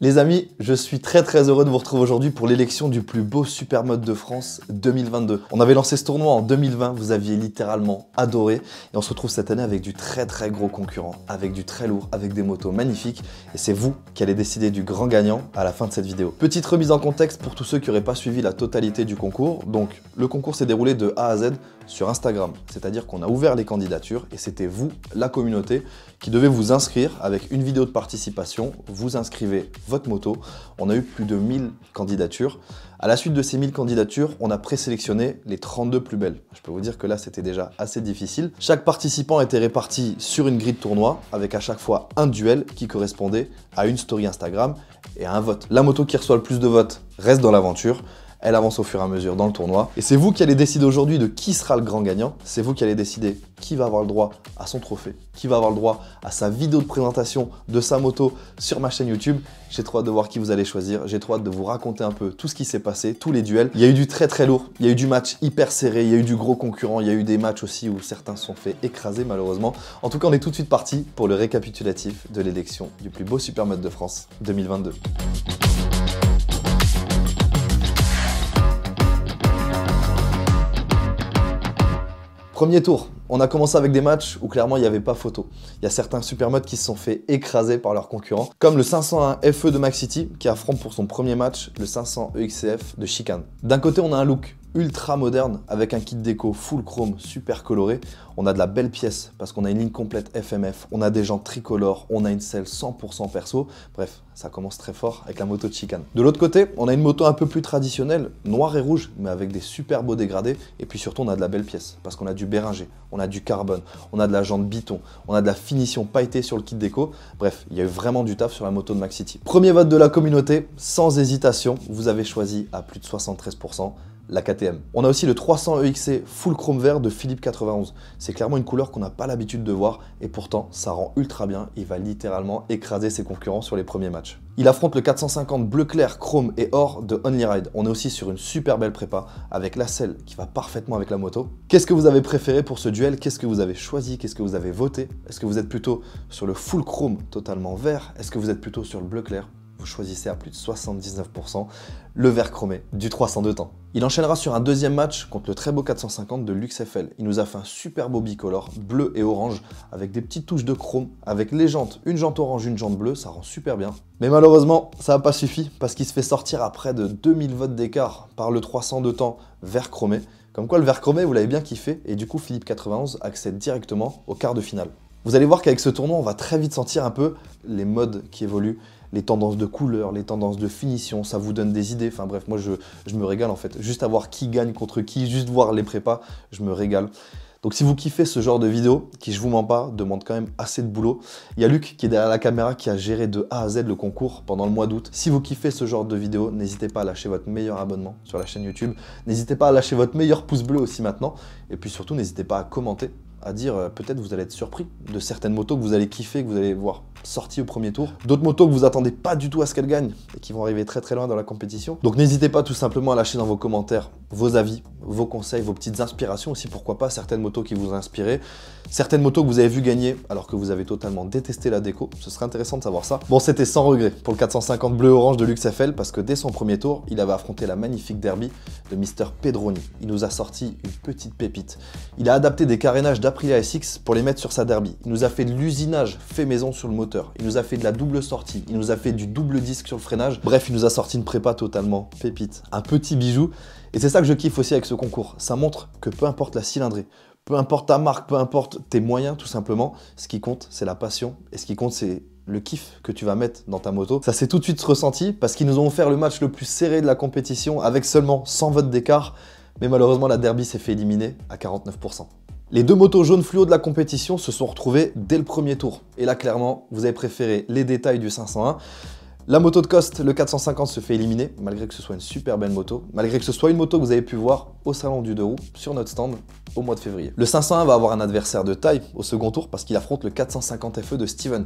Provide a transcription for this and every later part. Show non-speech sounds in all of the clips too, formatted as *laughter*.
Les amis, je suis très très heureux de vous retrouver aujourd'hui pour l'élection du plus beau Supermode de France 2022. On avait lancé ce tournoi en 2020, vous aviez littéralement adoré et on se retrouve cette année avec du très très gros concurrent, avec du très lourd, avec des motos magnifiques et c'est vous qui allez décider du grand gagnant à la fin de cette vidéo. Petite remise en contexte pour tous ceux qui n'auraient pas suivi la totalité du concours. Donc le concours s'est déroulé de A à Z sur Instagram. C'est-à-dire qu'on a ouvert les candidatures et c'était vous, la communauté, qui devez vous inscrire avec une vidéo de participation. Vous inscrivez votre moto. On a eu plus de 1000 candidatures. À la suite de ces 1000 candidatures, on a présélectionné les 32 plus belles. Je peux vous dire que là, c'était déjà assez difficile. Chaque participant était réparti sur une grille de tournoi avec à chaque fois un duel qui correspondait à une story Instagram et à un vote. La moto qui reçoit le plus de votes reste dans l'aventure elle avance au fur et à mesure dans le tournoi. Et c'est vous qui allez décider aujourd'hui de qui sera le grand gagnant. C'est vous qui allez décider qui va avoir le droit à son trophée, qui va avoir le droit à sa vidéo de présentation de sa moto sur ma chaîne YouTube. J'ai trop hâte de voir qui vous allez choisir. J'ai trop hâte de vous raconter un peu tout ce qui s'est passé, tous les duels. Il y a eu du très très lourd, il y a eu du match hyper serré, il y a eu du gros concurrent, il y a eu des matchs aussi où certains se sont fait écraser malheureusement. En tout cas, on est tout de suite parti pour le récapitulatif de l'élection du plus beau supermode de France 2022. Premier tour, on a commencé avec des matchs où clairement il n'y avait pas photo. Il y a certains supermodes qui se sont fait écraser par leurs concurrents, comme le 501 FE de Max City qui affronte pour son premier match le 500 EXCF de Chicane. D'un côté, on a un look ultra moderne avec un kit déco full chrome super coloré. On a de la belle pièce parce qu'on a une ligne complète FMF, on a des jantes tricolores, on a une selle 100% perso. Bref, ça commence très fort avec la moto de chicane. De l'autre côté, on a une moto un peu plus traditionnelle, noire et rouge, mais avec des super beaux dégradés. Et puis surtout, on a de la belle pièce parce qu'on a du Béringer, on a du carbone, on a de la jante biton, on a de la finition pailletée sur le kit déco. Bref, il y a eu vraiment du taf sur la moto de Max City. Premier vote de la communauté, sans hésitation, vous avez choisi à plus de 73% la KTM. On a aussi le 300 EXC e full chrome vert de Philippe 91. C'est clairement une couleur qu'on n'a pas l'habitude de voir et pourtant ça rend ultra bien. Il va littéralement écraser ses concurrents sur les premiers matchs. Il affronte le 450 bleu clair, chrome et or de Only Ride. On est aussi sur une super belle prépa avec la selle qui va parfaitement avec la moto. Qu'est-ce que vous avez préféré pour ce duel Qu'est-ce que vous avez choisi Qu'est-ce que vous avez voté Est-ce que vous êtes plutôt sur le full chrome totalement vert Est-ce que vous êtes plutôt sur le bleu clair vous choisissez à plus de 79% le vert chromé du 302 temps. Il enchaînera sur un deuxième match contre le très beau 450 de LuxFL. Il nous a fait un super beau bicolore, bleu et orange, avec des petites touches de chrome, avec les jantes, une jante orange, une jante bleue, ça rend super bien. Mais malheureusement, ça n'a pas suffi, parce qu'il se fait sortir à près de 2000 votes d'écart par le 302 temps vert chromé. Comme quoi le vert chromé, vous l'avez bien kiffé, et du coup Philippe 91 accède directement au quart de finale. Vous allez voir qu'avec ce tournoi, on va très vite sentir un peu les modes qui évoluent les tendances de couleurs, les tendances de finition, ça vous donne des idées. Enfin bref, moi je, me régale en fait. Juste à voir qui gagne contre qui, juste voir les prépas, je me régale. Donc si vous kiffez ce genre de vidéo, qui je vous mens pas, demande quand même assez de boulot, il y a Luc qui est derrière la caméra qui a géré de A à Z le concours pendant le mois d'août. Si vous kiffez ce genre de vidéo, n'hésitez pas à lâcher votre meilleur abonnement sur la chaîne YouTube. N'hésitez pas à lâcher votre meilleur pouce bleu aussi maintenant. Et puis surtout, n'hésitez pas à commenter, à dire euh, peut-être vous allez être surpris de certaines motos que vous allez kiffer, que vous allez voir sortie au premier tour. D'autres motos que vous attendez pas du tout à ce qu'elles gagnent et qui vont arriver très très loin dans la compétition. Donc n'hésitez pas tout simplement à lâcher dans vos commentaires vos avis, vos conseils, vos petites inspirations aussi, pourquoi pas, certaines motos qui vous ont inspiré. certaines motos que vous avez vu gagner alors que vous avez totalement détesté la déco, ce serait intéressant de savoir ça. Bon, c'était sans regret pour le 450 bleu-orange de LuxFL parce que dès son premier tour, il avait affronté la magnifique derby de Mister Pedroni. Il nous a sorti une petite pépite. Il a adapté des carénages d'Aprilia SX pour les mettre sur sa derby. Il nous a fait de l'usinage fait maison sur le moteur il nous a fait de la double sortie, il nous a fait du double disque sur le freinage. Bref, il nous a sorti une prépa totalement pépite. Un petit bijou. Et c'est ça que je kiffe aussi avec ce concours. Ça montre que peu importe la cylindrée, peu importe ta marque, peu importe tes moyens tout simplement, ce qui compte c'est la passion et ce qui compte c'est le kiff que tu vas mettre dans ta moto. Ça s'est tout de suite ressenti parce qu'ils nous ont offert le match le plus serré de la compétition avec seulement 100 votes d'écart. Mais malheureusement, la derby s'est fait éliminer à 49%. Les deux motos jaunes fluo de la compétition se sont retrouvées dès le premier tour. Et là, clairement, vous avez préféré les détails du 501 la moto de coste, le 450, se fait éliminer, malgré que ce soit une super belle moto, malgré que ce soit une moto que vous avez pu voir au salon du deux roues, sur notre stand, au mois de février. Le 501 va avoir un adversaire de taille au second tour parce qu'il affronte le 450 FE de Steven,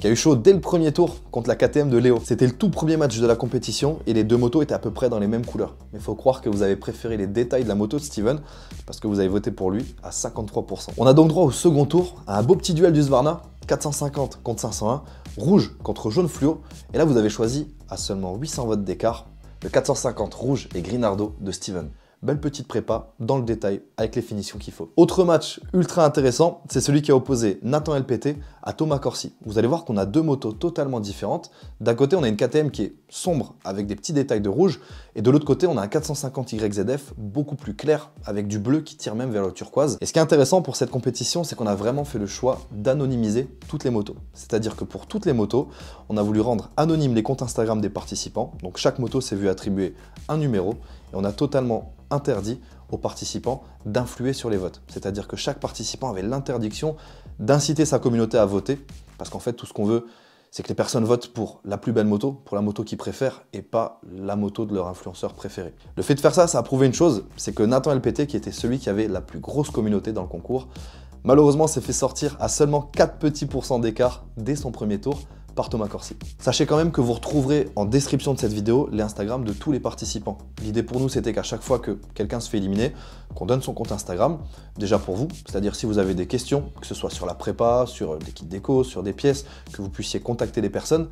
qui a eu chaud dès le premier tour contre la KTM de Léo. C'était le tout premier match de la compétition et les deux motos étaient à peu près dans les mêmes couleurs. Mais il faut croire que vous avez préféré les détails de la moto de Steven parce que vous avez voté pour lui à 53%. On a donc droit au second tour à un beau petit duel du Svarna, 450 contre 501, rouge contre jaune fluo, et là vous avez choisi, à seulement 800 votes d'écart, le 450 rouge et grinardo de Steven belle petite prépa dans le détail avec les finitions qu'il faut. Autre match ultra intéressant, c'est celui qui a opposé Nathan LPT à Thomas Corsi. Vous allez voir qu'on a deux motos totalement différentes. D'un côté, on a une KTM qui est sombre avec des petits détails de rouge et de l'autre côté, on a un 450 YZF beaucoup plus clair avec du bleu qui tire même vers le turquoise. Et ce qui est intéressant pour cette compétition, c'est qu'on a vraiment fait le choix d'anonymiser toutes les motos. C'est-à-dire que pour toutes les motos, on a voulu rendre anonymes les comptes Instagram des participants. Donc chaque moto s'est vue attribuer un numéro et on a totalement interdit aux participants d'influer sur les votes. C'est-à-dire que chaque participant avait l'interdiction d'inciter sa communauté à voter, parce qu'en fait, tout ce qu'on veut, c'est que les personnes votent pour la plus belle moto, pour la moto qu'ils préfèrent, et pas la moto de leur influenceur préféré. Le fait de faire ça, ça a prouvé une chose, c'est que Nathan LPT, qui était celui qui avait la plus grosse communauté dans le concours, malheureusement s'est fait sortir à seulement 4 petits pourcents d'écart dès son premier tour, par Thomas Corsi. Sachez quand même que vous retrouverez en description de cette vidéo les Instagram de tous les participants. L'idée pour nous, c'était qu'à chaque fois que quelqu'un se fait éliminer, qu'on donne son compte Instagram, déjà pour vous, c'est-à-dire si vous avez des questions, que ce soit sur la prépa, sur des kits déco, sur des pièces, que vous puissiez contacter les personnes.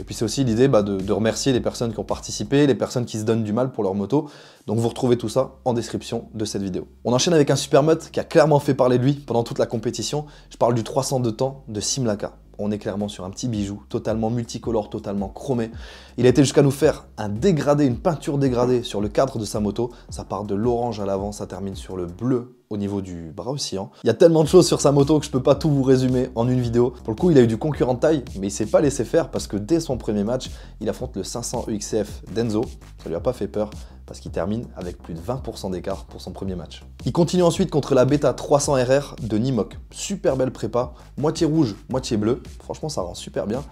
Et puis c'est aussi l'idée bah, de, remercier les personnes qui ont participé, les personnes qui se donnent du mal pour leur moto. Donc vous retrouvez tout ça en description de cette vidéo. On enchaîne avec un super qui a clairement fait parler de lui pendant toute la compétition. Je parle du 300 de temps de Simlaka on est clairement sur un petit bijou, totalement multicolore, totalement chromé. Il a été jusqu'à nous faire un dégradé, une peinture dégradée sur le cadre de sa moto. Ça part de l'orange à l'avant, ça termine sur le bleu au niveau du bras oscillant. Hein. Il y a tellement de choses sur sa moto que je peux pas tout vous résumer en une vidéo. Pour le coup, il a eu du concurrent de taille, mais il s'est pas laissé faire parce que dès son premier match, il affronte le 500 EXF d'Enzo. Ça lui a pas fait peur parce qu'il termine avec plus de 20% d'écart pour son premier match. Il continue ensuite contre la Beta 300 RR de Nimoc. Super belle prépa, moitié rouge, moitié bleu. Franchement, ça rend super bien.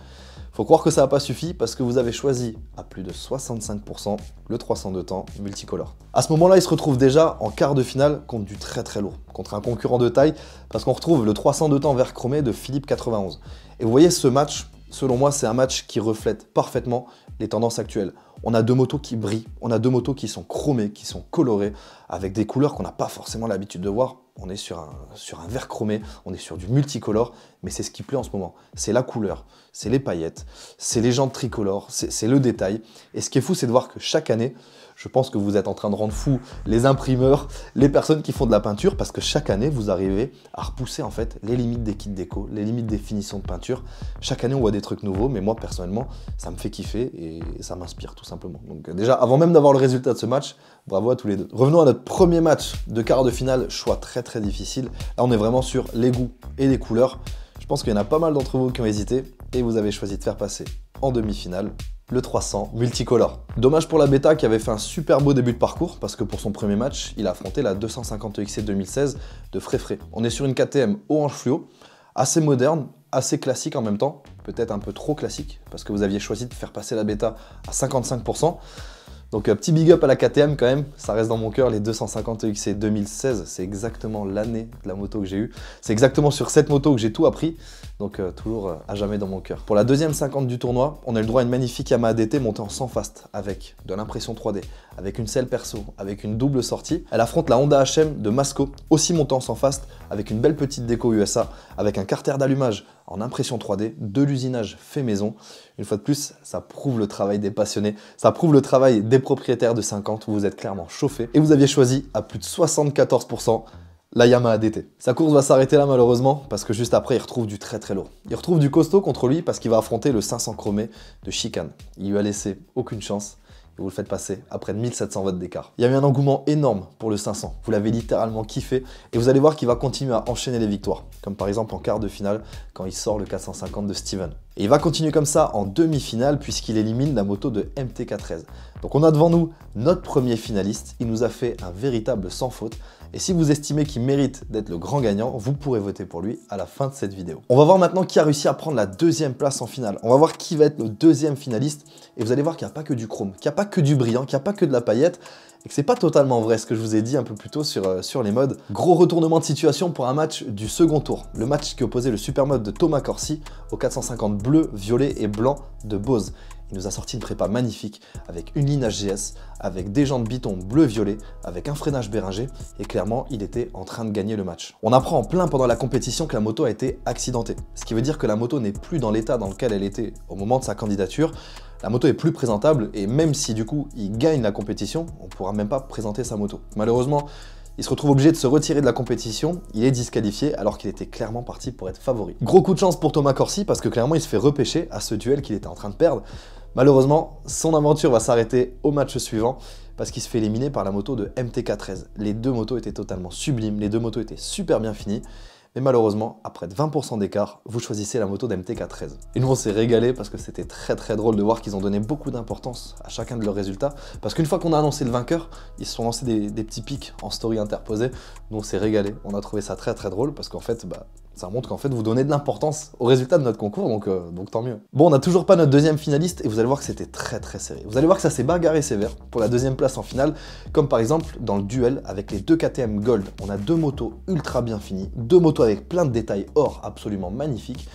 Faut croire que ça n'a pas suffi parce que vous avez choisi à plus de 65% le 300 de temps multicolore. À ce moment-là, il se retrouve déjà en quart de finale contre du très très lourd, contre un concurrent de taille, parce qu'on retrouve le 300 de temps vert chromé de Philippe 91. Et vous voyez ce match, selon moi, c'est un match qui reflète parfaitement les tendances actuelles. On a deux motos qui brillent, on a deux motos qui sont chromées, qui sont colorées, avec des couleurs qu'on n'a pas forcément l'habitude de voir. On est sur un, sur un vert chromé, on est sur du multicolore, mais c'est ce qui plaît en ce moment. C'est la couleur, c'est les paillettes, c'est les jantes tricolores, c'est le détail. Et ce qui est fou, c'est de voir que chaque année, je pense que vous êtes en train de rendre fous les imprimeurs, les personnes qui font de la peinture, parce que chaque année, vous arrivez à repousser en fait les limites des kits déco, les limites des finitions de peinture. Chaque année, on voit des trucs nouveaux, mais moi, personnellement, ça me fait kiffer et ça m'inspire tout simplement. Donc déjà, avant même d'avoir le résultat de ce match, bravo à tous les deux. Revenons à notre premier match de quart de finale, choix très très difficile. Là, on est vraiment sur les goûts et les couleurs. Je pense qu'il y en a pas mal d'entre vous qui ont hésité et vous avez choisi de faire passer en demi-finale, le 300 multicolore. Dommage pour la bêta qui avait fait un super beau début de parcours parce que pour son premier match, il a affronté la 250XC 2016 de frais. On est sur une KTM orange fluo, assez moderne, assez classique en même temps, peut-être un peu trop classique parce que vous aviez choisi de faire passer la bêta à 55%. Donc euh, petit big up à la KTM quand même, ça reste dans mon cœur, les 250 EXC 2016, c'est exactement l'année de la moto que j'ai eue. C'est exactement sur cette moto que j'ai tout appris, donc euh, toujours euh, à jamais dans mon cœur. Pour la deuxième 50 du tournoi, on a le droit à une magnifique Yamaha DT montée en 100 fast avec de l'impression 3D, avec une selle perso, avec une double sortie. Elle affronte la Honda HM de Masco, aussi montant sans faste, avec une belle petite déco USA, avec un carter d'allumage en impression 3D, de l'usinage fait maison. Une fois de plus, ça prouve le travail des passionnés, ça prouve le travail des propriétaires de 50 vous êtes clairement chauffé et vous aviez choisi à plus de 74% la Yamaha DT. Sa course va s'arrêter là malheureusement parce que juste après il retrouve du très très lourd. Il retrouve du costaud contre lui parce qu'il va affronter le 500 chromé de Chicane. Il lui a laissé aucune chance et vous le faites passer après 1700 votes d'écart. Il y a eu un engouement énorme pour le 500. Vous l'avez littéralement kiffé et vous allez voir qu'il va continuer à enchaîner les victoires. Comme par exemple en quart de finale quand il sort le 450 de Steven. Et il va continuer comme ça en demi-finale puisqu'il élimine la moto de MTK13. Donc on a devant nous notre premier finaliste. Il nous a fait un véritable sans faute et si vous estimez qu'il mérite d'être le grand gagnant, vous pourrez voter pour lui à la fin de cette vidéo. On va voir maintenant qui a réussi à prendre la deuxième place en finale. On va voir qui va être le deuxième finaliste. Et vous allez voir qu'il n'y a pas que du chrome, qu'il n'y a pas que du brillant, qu'il n'y a pas que de la paillette et que c'est pas totalement vrai ce que je vous ai dit un peu plus tôt sur, euh, sur les modes. Gros retournement de situation pour un match du second tour, le match qui opposait le super mode de Thomas Corsi aux 450 bleu, violet et blanc de Bose. Il nous a sorti une prépa magnifique avec une ligne HGS, avec des jantes biton bleu-violet, avec un freinage Béringer et clairement, il était en train de gagner le match. On apprend en plein pendant la compétition que la moto a été accidentée, ce qui veut dire que la moto n'est plus dans l'état dans lequel elle était au moment de sa candidature. La moto est plus présentable et même si du coup il gagne la compétition, on pourra même pas présenter sa moto. Malheureusement, il se retrouve obligé de se retirer de la compétition, il est disqualifié alors qu'il était clairement parti pour être favori. Gros coup de chance pour Thomas Corsi parce que clairement il se fait repêcher à ce duel qu'il était en train de perdre. Malheureusement, son aventure va s'arrêter au match suivant parce qu'il se fait éliminer par la moto de MTK13. Les deux motos étaient totalement sublimes, les deux motos étaient super bien finies, mais malheureusement, après 20% d'écart, vous choisissez la moto d'MTK13. Et nous, on s'est régalé parce que c'était très très drôle de voir qu'ils ont donné beaucoup d'importance à chacun de leurs résultats, parce qu'une fois qu'on a annoncé le vainqueur, ils se sont lancés des, petits pics en story interposée. Nous, on s'est régalé, on a trouvé ça très très drôle, parce qu'en fait, bah, ça montre qu'en fait, vous donnez de l'importance au résultat de notre concours, donc, euh, donc tant mieux. Bon, on n'a toujours pas notre deuxième finaliste, et vous allez voir que c'était très très serré. Vous allez voir que ça s'est bagarré sévère pour la deuxième place en finale, comme par exemple dans le duel avec les deux KTM Gold. On a deux motos ultra bien finies, deux motos avec plein de détails or absolument magnifiques,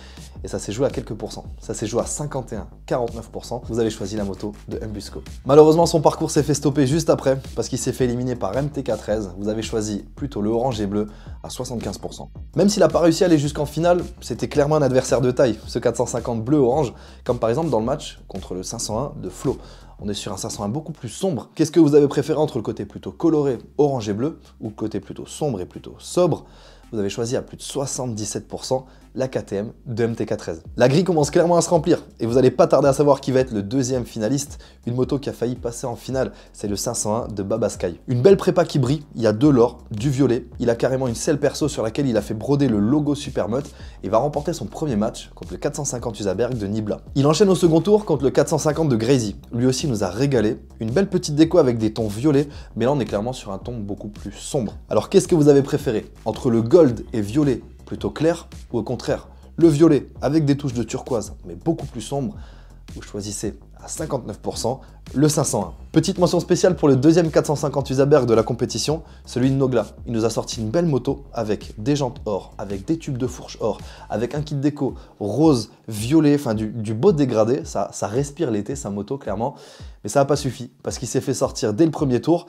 et ça s'est joué à quelques pourcents. Ça s'est joué à 51-49%. Vous avez choisi la moto de Mbusco. Malheureusement, son parcours s'est fait stopper juste après parce qu'il s'est fait éliminer par MTK13. Vous avez choisi plutôt le orange et bleu à 75%. Même s'il n'a pas réussi à aller jusqu'en finale, c'était clairement un adversaire de taille, ce 450 bleu-orange, comme par exemple dans le match contre le 501 de Flo. On est sur un 501 beaucoup plus sombre. Qu'est-ce que vous avez préféré entre le côté plutôt coloré, orange et bleu, ou le côté plutôt sombre et plutôt sobre Vous avez choisi à plus de 77% la KTM de MTK13. La grille commence clairement à se remplir et vous n'allez pas tarder à savoir qui va être le deuxième finaliste, une moto qui a failli passer en finale, c'est le 501 de Baba Une belle prépa qui brille, il y a de l'or, du violet, il a carrément une selle perso sur laquelle il a fait broder le logo Supermut et va remporter son premier match contre le 450 Usaberg de Nibla. Il enchaîne au second tour contre le 450 de Grazy, lui aussi nous a régalé, une belle petite déco avec des tons violets, mais là on est clairement sur un ton beaucoup plus sombre. Alors qu'est-ce que vous avez préféré Entre le gold et violet plutôt clair, ou au contraire, le violet avec des touches de turquoise, mais beaucoup plus sombre, vous choisissez à 59% le 501. Petite mention spéciale pour le deuxième 450 Isaberg de la compétition, celui de Nogla. Il nous a sorti une belle moto avec des jantes or, avec des tubes de fourche or, avec un kit déco rose, violet, enfin du, beau dégradé. Ça, respire l'été, sa moto clairement. Mais ça n'a pas suffi parce qu'il s'est fait sortir dès le premier tour.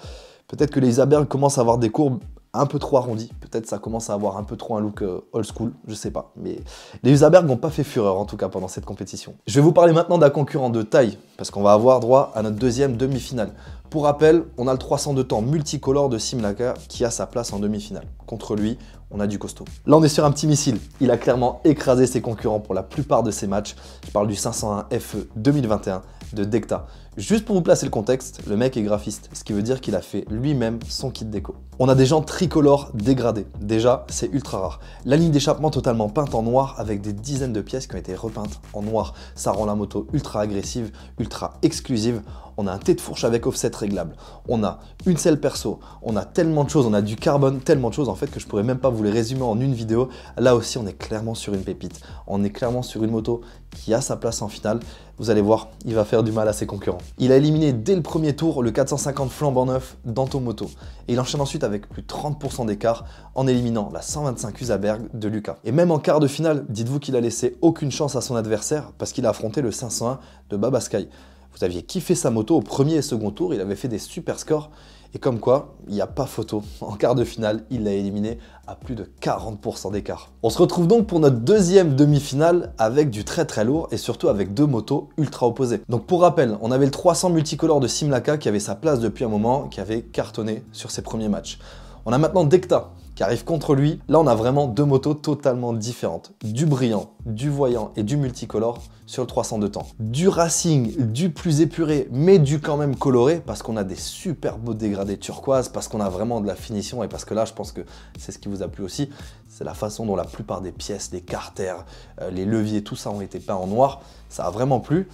Peut-être que les Isabergs commencent à avoir des courbes un peu trop arrondi. Peut-être ça commence à avoir un peu trop un look euh, old school, je sais pas. Mais les Usaberg n'ont pas fait fureur en tout cas pendant cette compétition. Je vais vous parler maintenant d'un concurrent de taille, parce qu'on va avoir droit à notre deuxième demi-finale. Pour rappel, on a le 300 de temps multicolore de Simlaka qui a sa place en demi-finale. Contre lui, on a du costaud. Là, on est sur un petit missile. Il a clairement écrasé ses concurrents pour la plupart de ses matchs. Je parle du 501 FE 2021 de Decta. Juste pour vous placer le contexte, le mec est graphiste, ce qui veut dire qu'il a fait lui-même son kit déco. On a des gens tricolores dégradés. déjà c'est ultra rare. La ligne d'échappement totalement peinte en noir avec des dizaines de pièces qui ont été repeintes en noir. Ça rend la moto ultra agressive, ultra exclusive. On a un thé de fourche avec offset réglable, on a une selle perso, on a tellement de choses, on a du carbone, tellement de choses en fait que je pourrais même pas vous les résumer en une vidéo. Là aussi on est clairement sur une pépite, on est clairement sur une moto qui a sa place en finale. Vous allez voir, il va faire du mal à ses concurrents. Il a éliminé dès le premier tour le 450 flambant neuf d'Antomoto et il enchaîne ensuite avec plus de 30% d'écart en éliminant la 125 Usaberg de Lucas. Et même en quart de finale, dites-vous qu'il a laissé aucune chance à son adversaire parce qu'il a affronté le 501 de Babaskai. Vous aviez kiffé sa moto au premier et second tour, il avait fait des super scores. Et comme quoi, il n'y a pas photo. *laughs* En quart de finale, il l'a éliminé à plus de 40% d'écart. On se retrouve donc pour notre deuxième demi-finale avec du très très lourd et surtout avec deux motos ultra opposées. Donc pour rappel, on avait le 300 multicolore de Simlaka qui avait sa place depuis un moment, qui avait cartonné sur ses premiers matchs. On a maintenant Decta, arrive contre lui. Là, on a vraiment deux motos totalement différentes. Du brillant, du voyant et du multicolore sur le 302 temps. Du racing, du plus épuré, mais du quand même coloré, parce qu'on a des super beaux dégradés turquoise, parce qu'on a vraiment de la finition, et parce que là, je pense que c'est ce qui vous a plu aussi, c'est la façon dont la plupart des pièces, les carters, euh, les leviers, tout ça ont été peints en noir. Ça a vraiment plu.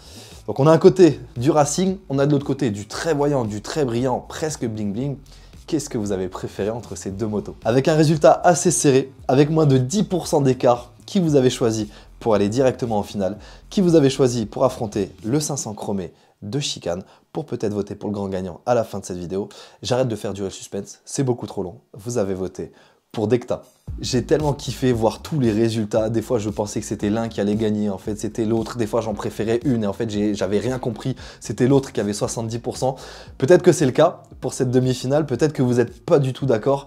Donc on a un côté du racing, on a de l'autre côté du très voyant, du très brillant, presque bling bling qu'est-ce que vous avez préféré entre ces deux motos. Avec un résultat assez serré, avec moins de 10% d'écart, qui vous avez choisi pour aller directement en finale, qui vous avez choisi pour affronter le 500 chromé de chicane pour peut-être voter pour le grand gagnant à la fin de cette vidéo. J'arrête de faire durer le suspense, c'est beaucoup trop long. Vous avez voté pour Decta. J'ai tellement kiffé voir tous les résultats. Des fois, je pensais que c'était l'un qui allait gagner. En fait, c'était l'autre. Des fois, j'en préférais une. Et en fait, j'avais rien compris. C'était l'autre qui avait 70%. Peut-être que c'est le cas pour cette demi-finale. Peut-être que vous n'êtes pas du tout d'accord.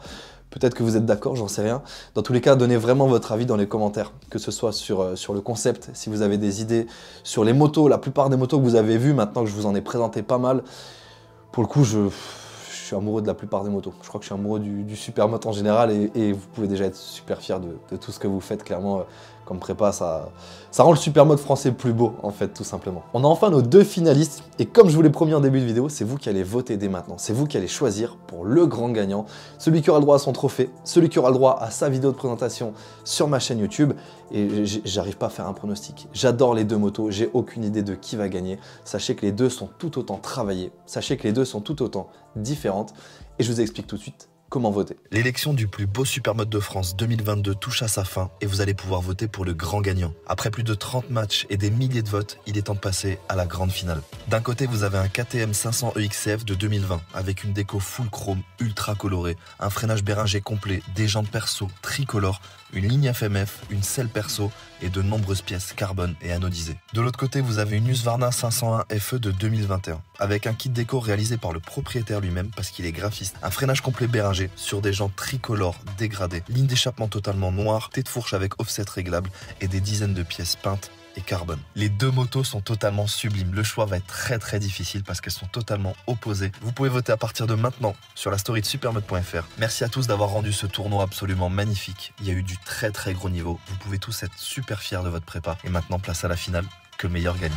Peut-être que vous êtes d'accord, j'en sais rien. Dans tous les cas, donnez vraiment votre avis dans les commentaires, que ce soit sur, euh, sur le concept, si vous avez des idées, sur les motos. La plupart des motos que vous avez vues, maintenant que je vous en ai présenté pas mal, pour le coup, je suis amoureux de la plupart des motos. Je crois que je suis amoureux du, du supermoto en général et, vous pouvez déjà être super fier de, tout ce que vous faites. Clairement, euh, comme prépa, ça, ça rend le supermoto français plus beau en fait, tout simplement. On a enfin nos deux finalistes et comme je vous l'ai promis en début de vidéo, c'est vous qui allez voter dès maintenant. C'est vous qui allez choisir pour le grand gagnant, celui qui aura le droit à son trophée, celui qui aura le droit à sa vidéo de présentation sur ma chaîne YouTube. Et j'arrive pas à faire un pronostic. J'adore les deux motos, j'ai aucune idée de qui va gagner. Sachez que les deux sont tout autant travaillés. Sachez que les deux sont tout autant différentes. Et je vous explique tout de suite comment voter. L'élection du plus beau Supermode de France 2022 touche à sa fin et vous allez pouvoir voter pour le grand gagnant. Après plus de 30 matchs et des milliers de votes, il est temps de passer à la grande finale. D'un côté, vous avez un KTM 500 EXF de 2020 avec une déco full chrome ultra colorée, un freinage Béringer complet, des jantes perso tricolores, une ligne FMF, une selle perso et de nombreuses pièces carbone et anodisées. De l'autre côté, vous avez une Husqvarna 501 FE de 2021 avec un kit déco réalisé par le propriétaire lui-même parce qu'il est graphiste. Un freinage complet Beringer sur des jantes tricolores dégradées, ligne d'échappement totalement noire, tête de fourche avec offset réglable et des dizaines de pièces peintes Carbone. Les deux motos sont totalement sublimes. Le choix va être très très difficile parce qu'elles sont totalement opposées. Vous pouvez voter à partir de maintenant sur la story de supermode.fr. Merci à tous d'avoir rendu ce tournoi absolument magnifique. Il y a eu du très très gros niveau. Vous pouvez tous être super fiers de votre prépa. Et maintenant, place à la finale. Que le meilleur gagne.